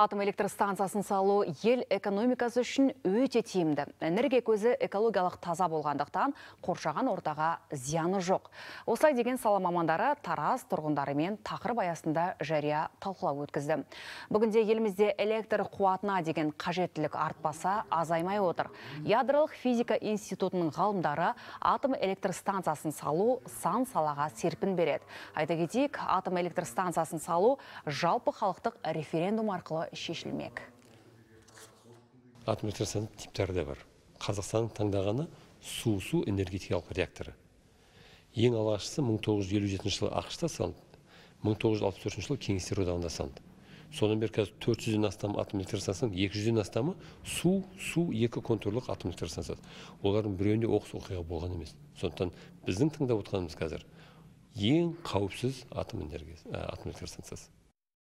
Атом электр станциясын салу ел экономикасы үшін өте тиімді. Энергия көзі экологиялық таза болғандықтан қоршаған ортаға зияны жоқ. Осылай деген сала мамандары Тараз тұрғындарымен тақырып аясында жария талқылау өткізді. Бүгінде елімізде электр қуатына деген қажеттілік артпаса азаймай отыр. Ядролық физика институтының ғалымдары атом электр станциясын салу сан салаға серпін береді. Айта кетейік, атом электр станциясын салу жалпы халықтық референдум арқылы шешілмек атом типтері де бар қазақстан таңдағаны су су энергетикалық реакторы ең алғашқысы 1957 жылы ақш та салынды 1964 жылы кеңестер одағында салынды содан бері қазір төрт жүзден астам атом электростанцияның екі жүзден астамы су су екі контурлық атом электростанциясы олардың біреуінде оқыс оқиға болған емес сондықтан біздің тыңдап отырғанымыз қазір ең қауіпсіз атом атом электростанциясы